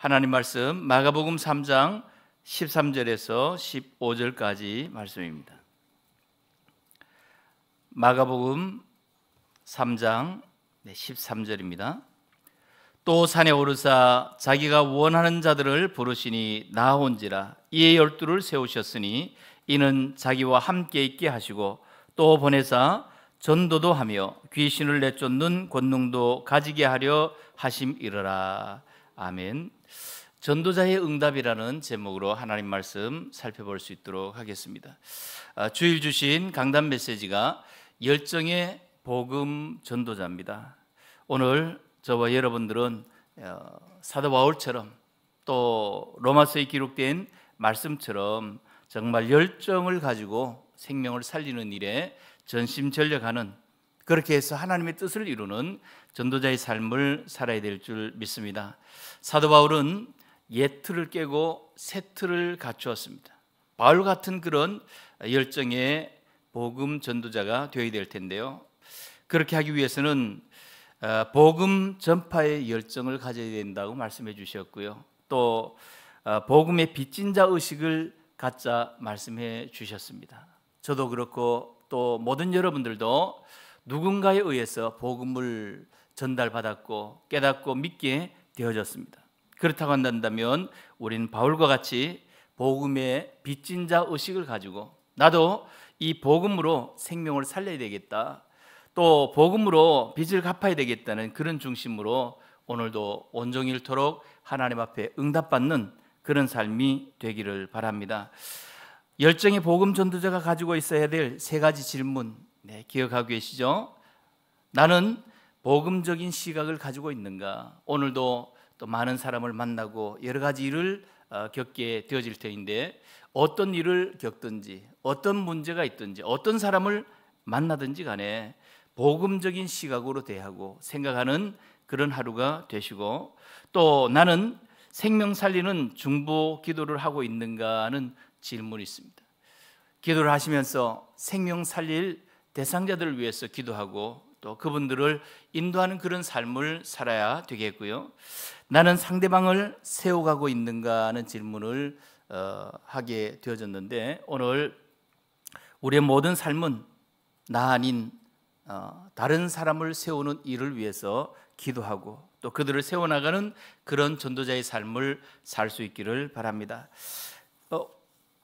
하나님 말씀 마가복음 3장 13절에서 15절까지 말씀입니다. 마가복음 3장 13절입니다. 또 산에 오르사 자기가 원하는 자들을 부르시니 나온지라 이에 열두를 세우셨으니 이는 자기와 함께 있게 하시고 또 보내사 전도도 하며 귀신을 내쫓는 권능도 가지게 하려 하심이러라 아멘. 전도자의 응답이라는 제목으로 하나님 말씀 살펴볼 수 있도록 하겠습니다. 아, 주일 주신 강단 메시지가 열정의 복음 전도자입니다. 오늘 저와 여러분들은 어, 사도 바울처럼 또 로마서에 기록된 말씀처럼 정말 열정을 가지고 생명을 살리는 일에 전심전력하는 그렇게 해서 하나님의 뜻을 이루는 전도자의 삶을 살아야 될 줄 믿습니다. 사도 바울은 옛 틀을 깨고 새 틀을 갖추었습니다. 바울 같은 그런 열정의 복음 전도자가 되어야 될 텐데요. 그렇게 하기 위해서는 어, 복음 전파의 열정을 가져야 된다고 말씀해 주셨고요. 또 어, 복음의 빚진 자 의식을 갖자 말씀해 주셨습니다. 저도 그렇고 또 모든 여러분들도 누군가에 의해서 복음을 전달받았고 깨닫고 믿게 되어졌습니다. 그렇다고 한다면 우리는 바울과 같이 복음의 빚진 자 의식을 가지고 나도 이 복음으로 생명을 살려야 되겠다. 또 복음으로 빚을 갚아야 되겠다는 그런 중심으로 오늘도 온종일토록 하나님 앞에 응답받는 그런 삶이 되기를 바랍니다. 열정의 복음 전도자가 가지고 있어야 될 세 가지 질문 네, 기억하고 계시죠? 나는 복음적인 시각을 가지고 있는가? 오늘도 또 많은 사람을 만나고 여러 가지 일을 어, 겪게 되어질 터데 어떤 일을 겪든지 어떤 문제가 있든지 어떤 사람을 만나든지 간에 복음적인 시각으로 대하고 생각하는 그런 하루가 되시고 또 나는 생명 살리는 중보 기도를 하고 있는가 하는 질문이 있습니다. 기도를 하시면서 생명 살릴 대상자들을 위해서 기도하고 또 그분들을 인도하는 그런 삶을 살아야 되겠고요. 나는 상대방을 세워가고 있는가 하는 질문을 어, 하게 되어졌는데 오늘 우리의 모든 삶은 나 아닌 어, 다른 사람을 세우는 일을 위해서 기도하고 또 그들을 세워나가는 그런 전도자의 삶을 살 수 있기를 바랍니다. 어,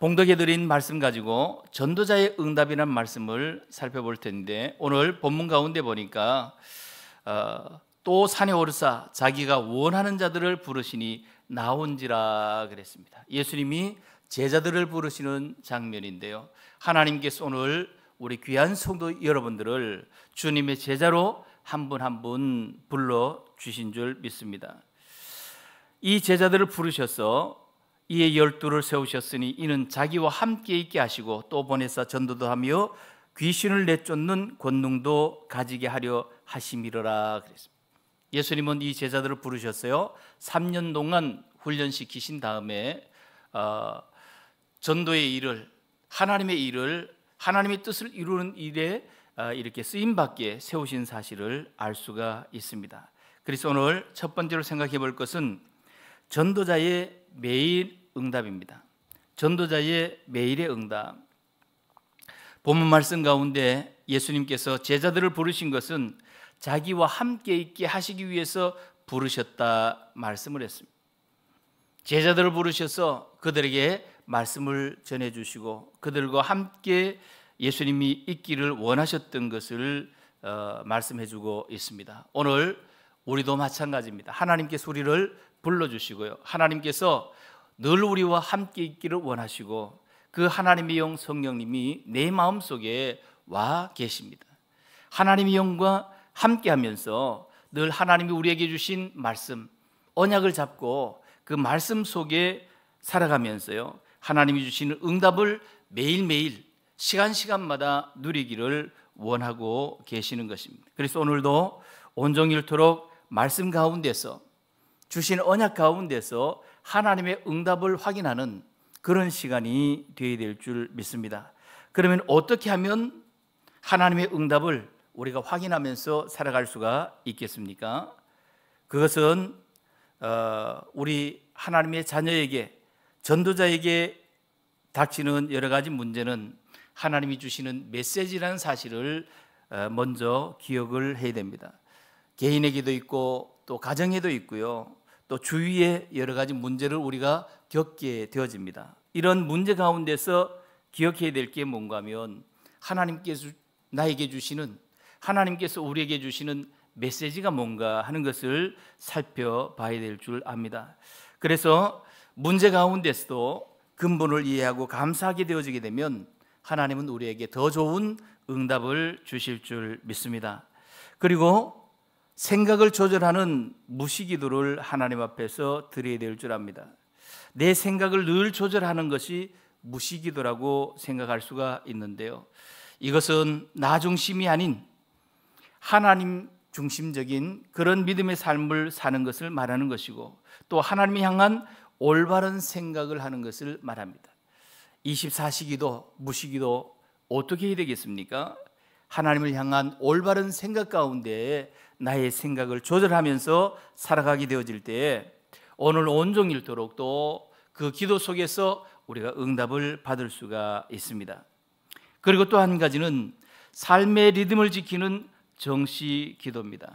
봉덕에 드린 말씀 가지고 전도자의 응답이라는 말씀을 살펴볼 텐데 오늘 본문 가운데 보니까 어, 또 산에 오르사 자기가 원하는 자들을 부르시니 나온지라 그랬습니다. 예수님이 제자들을 부르시는 장면인데요. 하나님께서 오늘 우리 귀한 성도 여러분들을 주님의 제자로 한 분 한 분 불러 주신 줄 믿습니다. 이 제자들을 부르셔서 이에 열두를 세우셨으니 이는 자기와 함께 있게 하시고 또 보내사 전도도 하며 귀신을 내쫓는 권능도 가지게 하려 하심이라 로 그랬습니다. 예수님은 이 제자들을 부르셨어요. 3년 동안 훈련시키신 다음에 어, 전도의 일을 하나님의 일을 하나님의 뜻을 이루는 일에 어, 이렇게 쓰임 받게 세우신 사실을 알 수가 있습니다. 그래서 오늘 첫 번째로 생각해 볼 것은 전도자의 매일 응답입니다. 전도자의 매일의 응답. 본문 말씀 가운데 예수님께서 제자들을 부르신 것은 자기와 함께 있게 하시기 위해서 부르셨다 말씀을 했습니다. 제자들을 부르셔서 그들에게 말씀을 전해 주시고 그들과 함께 예수님이 있기를 원하셨던 것을 어, 말씀해 주고 있습니다. 오늘 우리도 마찬가지입니다. 하나님께서 우리를 불러주시고요. 하나님께서 늘 우리와 함께 있기를 원하시고 그 하나님의 영 성령님이 내 마음 속에 와 계십니다. 하나님의 영과 함께 하면서 늘 하나님이 우리에게 주신 말씀, 언약을 잡고 그 말씀 속에 살아가면서요. 하나님이 주시는 응답을 매일매일 시간시간마다 누리기를 원하고 계시는 것입니다. 그래서 오늘도 온종일토록 말씀 가운데서 주신 언약 가운데서 하나님의 응답을 확인하는 그런 시간이 되어야 될 줄 믿습니다. 그러면 어떻게 하면 하나님의 응답을 우리가 확인하면서 살아갈 수가 있겠습니까? 그것은 어, 우리 하나님의 자녀에게 전도자에게 닥치는 여러 가지 문제는 하나님이 주시는 메시지라는 사실을 어, 먼저 기억을 해야 됩니다. 개인에게도 있고 또 가정에도 있고요. 또주위에 여러 가지 문제를 우리가 겪게 되어집니다. 이런 문제 가운데서 기억해야 될 게 뭔가 하면 하나님께서 나에게 주시는 하나님께서 우리에게 주시는 메시지가 뭔가 하는 것을 살펴봐야 될 줄 압니다. 그래서 문제 가운데서도 근본을 이해하고 감사하게 되어지게 되면 하나님은 우리에게 더 좋은 응답을 주실 줄 믿습니다. 그리고 생각을 조절하는 무시기도를 하나님 앞에서 드려야 될 줄 압니다. 내 생각을 늘 조절하는 것이 무시기도라고 생각할 수가 있는데요. 이것은 나 중심이 아닌 하나님 중심적인 그런 믿음의 삶을 사는 것을 말하는 것이고 또 하나님이 향한 올바른 생각을 하는 것을 말합니다. 24시기도 무시기도 어떻게 해야 되겠습니까? 하나님을 향한 올바른 생각 가운데 나의 생각을 조절하면서 살아가게 되어질 때에 오늘 온종일도록 또 그 기도 속에서 우리가 응답을 받을 수가 있습니다. 그리고 또 한 가지는 삶의 리듬을 지키는 정시 기도입니다.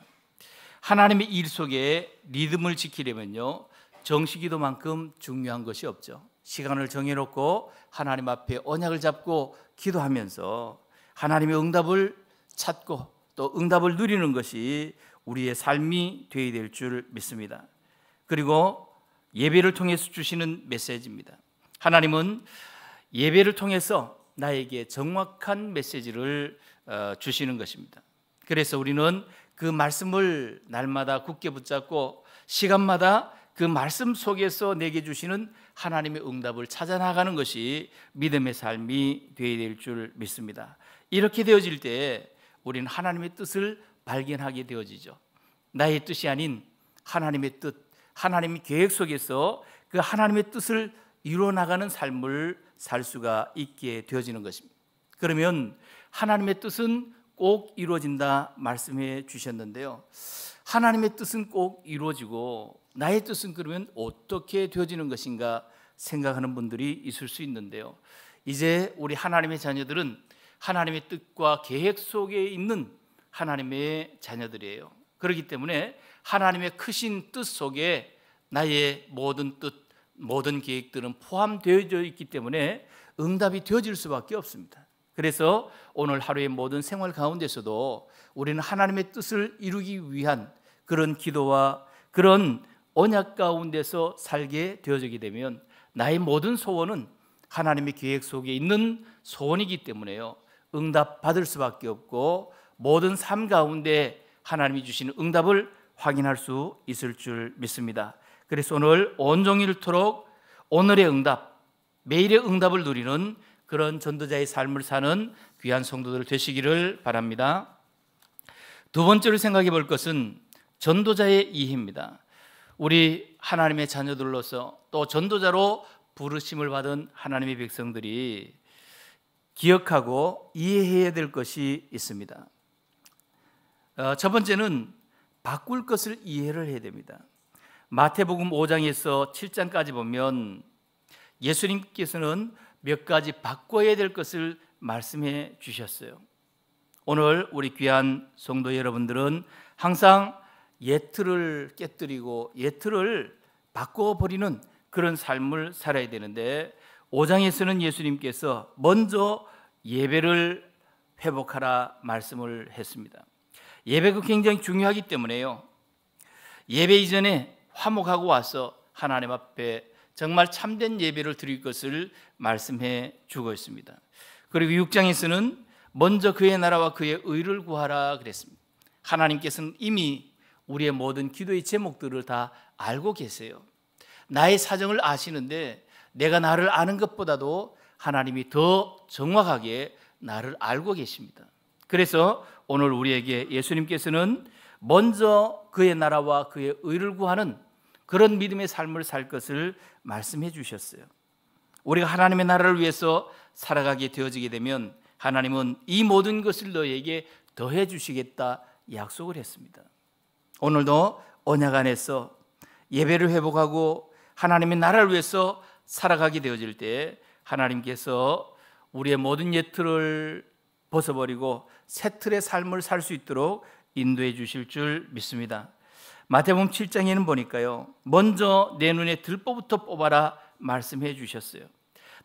하나님의 일 속에 리듬을 지키려면요. 정시 기도만큼 중요한 것이 없죠. 시간을 정해놓고 하나님 앞에 언약을 잡고 기도하면서 하나님의 응답을 찾고 또 응답을 누리는 것이 우리의 삶이 되어야 될 줄 믿습니다. 그리고 예배를 통해서 주시는 메시지입니다. 하나님은 예배를 통해서 나에게 정확한 메시지를 어, 주시는 것입니다. 그래서 우리는 그 말씀을 날마다 굳게 붙잡고 시간마다 그 말씀 속에서 내게 주시는 하나님의 응답을 찾아 나가는 것이 믿음의 삶이 되어야 될 줄 믿습니다. 이렇게 되어질 때 우리는 하나님의 뜻을 발견하게 되어지죠. 나의 뜻이 아닌 하나님의 뜻, 하나님의 계획 속에서 그 하나님의 뜻을 이루어 나가는 삶을 살 수가 있게 되어지는 것입니다. 그러면 하나님의 뜻은 꼭 이루어진다 말씀해 주셨는데요. 하나님의 뜻은 꼭 이루어지고 나의 뜻은 그러면 어떻게 되어지는 것인가 생각하는 분들이 있을 수 있는데요. 이제 우리 하나님의 자녀들은 하나님의 뜻과 계획 속에 있는 하나님의 자녀들이에요. 그렇기 때문에 하나님의 크신 뜻 속에 나의 모든 뜻, 모든 계획들은 포함되어져 있기 때문에 응답이 되어질 수밖에 없습니다. 그래서 오늘 하루의 모든 생활 가운데서도 우리는 하나님의 뜻을 이루기 위한 그런 기도와 그런 언약 가운데서 살게 되어지게 되면 나의 모든 소원은 하나님의 계획 속에 있는 소원이기 때문에요. 응답받을 수밖에 없고 모든 삶 가운데 하나님이 주시는 응답을 확인할 수 있을 줄 믿습니다. 그래서 오늘 온종일토록 오늘의 응답, 매일의 응답을 누리는 그런 전도자의 삶을 사는 귀한 성도들 되시기를 바랍니다. 두 번째로 생각해 볼 것은 전도자의 이해입니다. 우리 하나님의 자녀들로서 또 전도자로 부르심을 받은 하나님의 백성들이 기억하고 이해해야 될 것이 있습니다. 어, 첫 번째는 바꿀 것을 이해를 해야 됩니다. 마태복음 5장에서 7장까지 보면 예수님께서는 몇 가지 바꿔야 될 것을 말씀해 주셨어요. 오늘 우리 귀한 성도 여러분들은 항상 예틀을 깨뜨리고 예틀을 바꿔버리는 그런 삶을 살아야 되는데 5장에서는 예수님께서 먼저 예배를 회복하라 말씀을 했습니다. 예배가 굉장히 중요하기 때문에요. 예배 이전에 화목하고 와서 하나님 앞에 정말 참된 예배를 드릴 것을 말씀해 주고 있습니다. 그리고 6장에서는 먼저 그의 나라와 그의 의를 구하라 그랬습니다. 하나님께서는 이미 우리의 모든 기도의 제목들을 다 알고 계세요. 나의 사정을 아시는데 내가 나를 아는 것보다도 하나님이 더 정확하게 나를 알고 계십니다. 그래서 오늘 우리에게 예수님께서는 먼저 그의 나라와 그의 의를 구하는 그런 믿음의 삶을 살 것을 말씀해 주셨어요. 우리가 하나님의 나라를 위해서 살아가게 되어지게 되면 하나님은 이 모든 것을 너에게 더해 주시겠다 약속을 했습니다. 오늘도 언약 안에서 예배를 회복하고 하나님의 나라를 위해서 살아가게 되어질 때 하나님께서 우리의 모든 예틀을 벗어버리고 새 틀의 삶을 살 수 있도록 인도해 주실 줄 믿습니다. 마태복음 7장에는 보니까요. 먼저 내 눈에 들보부터 뽑아라 말씀해 주셨어요.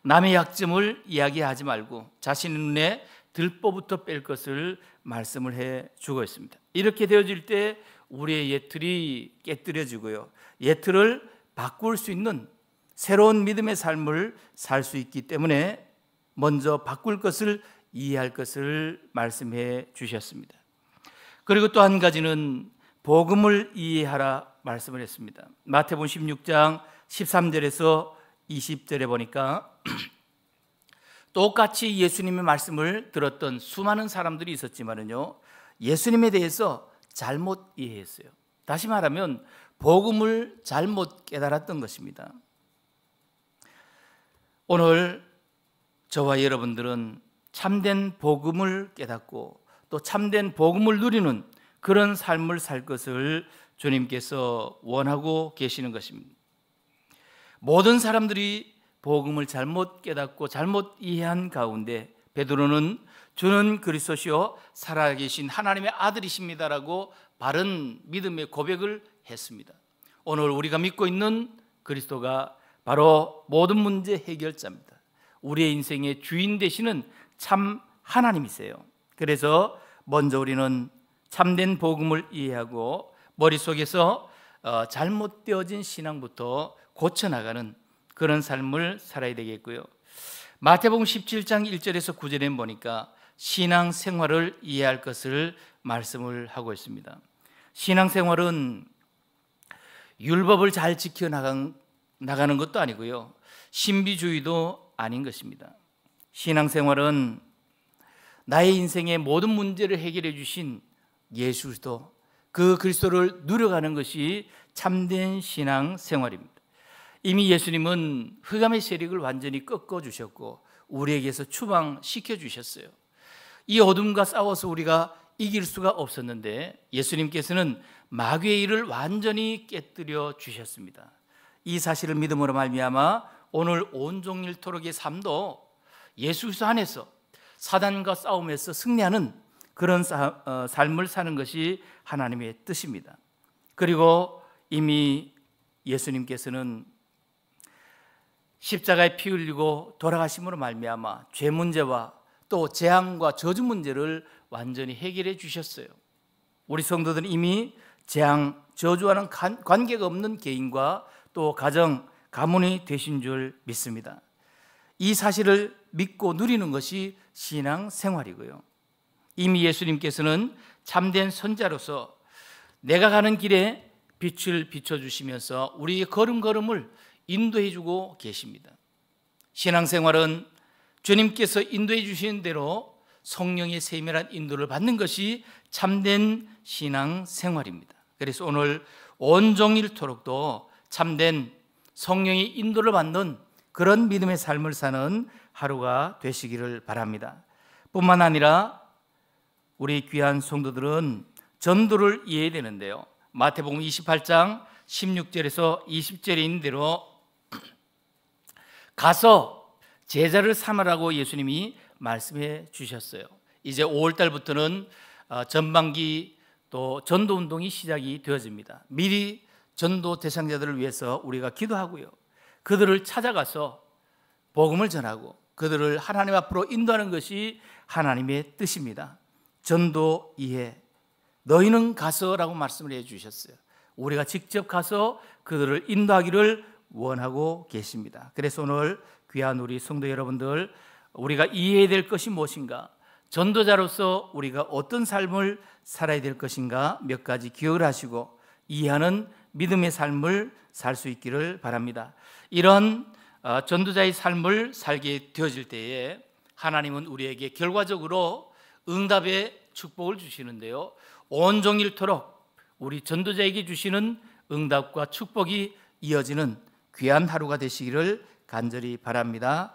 남의 약점을 이야기하지 말고 자신의 눈에 들보부터 뺄 것을 말씀을 해 주고 있습니다. 이렇게 되어질 때 우리의 예틀이 깨뜨려지고요. 예틀을 바꿀 수 있는 새로운 믿음의 삶을 살 수 있기 때문에 먼저 바꿀 것을 이해할 것을 말씀해 주셨습니다. 그리고 또 한 가지는 복음을 이해하라 말씀을 했습니다. 마태복음 16장 13절에서 20절에 보니까 똑같이 예수님의 말씀을 들었던 수많은 사람들이 있었지만은요. 예수님에 대해서 잘못 이해했어요. 다시 말하면 복음을 잘못 깨달았던 것입니다. 오늘 저와 여러분들은 참된 복음을 깨닫고 또 참된 복음을 누리는 그런 삶을 살 것을 주님께서 원하고 계시는 것입니다. 모든 사람들이 복음을 잘못 깨닫고 잘못 이해한 가운데 베드로는 주는 그리스도시요 살아계신 하나님의 아들이십니다라고 바른 믿음의 고백을 했습니다. 오늘 우리가 믿고 있는 그리스도가 바로 모든 문제 해결자입니다. 우리의 인생의 주인 되시는 참 하나님이세요. 그래서 먼저 우리는 참된 복음을 이해하고 머릿속에서 어, 잘못되어진 신앙부터 고쳐나가는 그런 삶을 살아야 되겠고요. 마태복음 17장 1절에서 9절에 보니까 신앙 생활을 이해할 것을 말씀을 하고 있습니다. 신앙 생활은 율법을 잘 지켜 나간 나가는 것도 아니고요. 신비주의도 아닌 것입니다. 신앙생활은 나의 인생의 모든 문제를 해결해 주신 예수 도그 그리스도를 누려가는 것이 참된 신앙생활입니다. 이미 예수님은 흑암의 세력을 완전히 꺾어 주셨고 우리에게서 추방시켜 주셨어요. 이 어둠과 싸워서 우리가 이길 수가 없었는데 예수님께서는 마귀의 일을 완전히 깨뜨려 주셨습니다. 이 사실을 믿음으로 말미암아 오늘 온 종일 토록의 삶도 예수 그리 안에서 사단과 싸움에서 승리하는 그런 사, 어, 삶을 사는 것이 하나님의 뜻입니다. 그리고 이미 예수님께서는 십자가에 피 흘리고 돌아가심으로 말미암아 죄 문제와 또 재앙과 저주 문제를 완전히 해결해 주셨어요. 우리 성도들은 이미 재앙, 저주와는 관계가 없는 개인과 또 가정, 가문이 되신 줄 믿습니다. 이 사실을 믿고 누리는 것이 신앙 생활이고요. 이미 예수님께서는 참된 선자로서 내가 가는 길에 빛을 비춰주시면서 우리의 걸음걸음을 인도해주고 계십니다. 신앙생활은 주님께서 인도해 주시는 대로 성령의 세밀한 인도를 받는 것이 참된 신앙생활입니다. 그래서 오늘 온종일토록도 참된 성령의 인도를 받는 그런 믿음의 삶을 사는 하루가 되시기를 바랍니다. 뿐만 아니라 우리 귀한 성도들은 전도를 이해해야 되는데요. 마태복음 28장 16절에서 20절에 있는 대로 가서 제자를 삼으라고 예수님이 말씀해 주셨어요. 이제 5월 달부터는 어, 전반기 또 전도 운동이 시작이 되어집니다. 미리 전도 대상자들을 위해서 우리가 기도하고요. 그들을 찾아가서 복음을 전하고 그들을 하나님 앞으로 인도하는 것이 하나님의 뜻입니다. 전도 이해. 너희는 가서라고 말씀을 해 주셨어요. 우리가 직접 가서 그들을 인도하기를 원하고 계십니다. 그래서 오늘 귀한 우리 성도 여러분들 우리가 이해해야 될 것이 무엇인가? 전도자로서 우리가 어떤 삶을 살아야 될 것인가 몇 가지 기억을 하시고 이해하는 믿음의 삶을 살 수 있기를 바랍니다. 이런 어, 전도자의 삶을 살게 되어질 때에 하나님은 우리에게 결과적으로 응답의 축복을 주시는데요. 온종일토록 우리 전도자에게 주시는 응답과 축복이 이어지는 귀한 하루가 되시기를 간절히 바랍니다.